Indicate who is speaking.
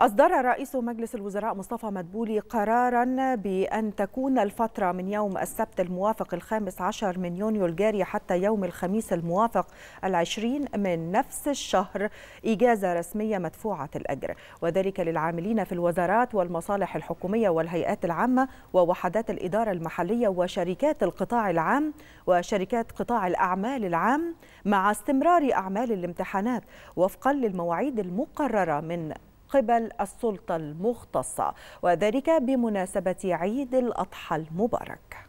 Speaker 1: أصدر رئيس مجلس الوزراء مصطفى مدبولي قرارا بأن تكون الفترة من يوم السبت الموافق الخامس عشر من يونيو الجاري حتى يوم الخميس الموافق العشرين من نفس الشهر إجازة رسمية مدفوعة الأجر وذلك للعاملين في الوزارات والمصالح الحكومية والهيئات العامة ووحدات الإدارة المحلية وشركات القطاع العام وشركات قطاع الأعمال العام مع استمرار أعمال الامتحانات وفقا للمواعيد المقررة من قبل السلطة المختصة وذلك بمناسبة عيد الأضحى المبارك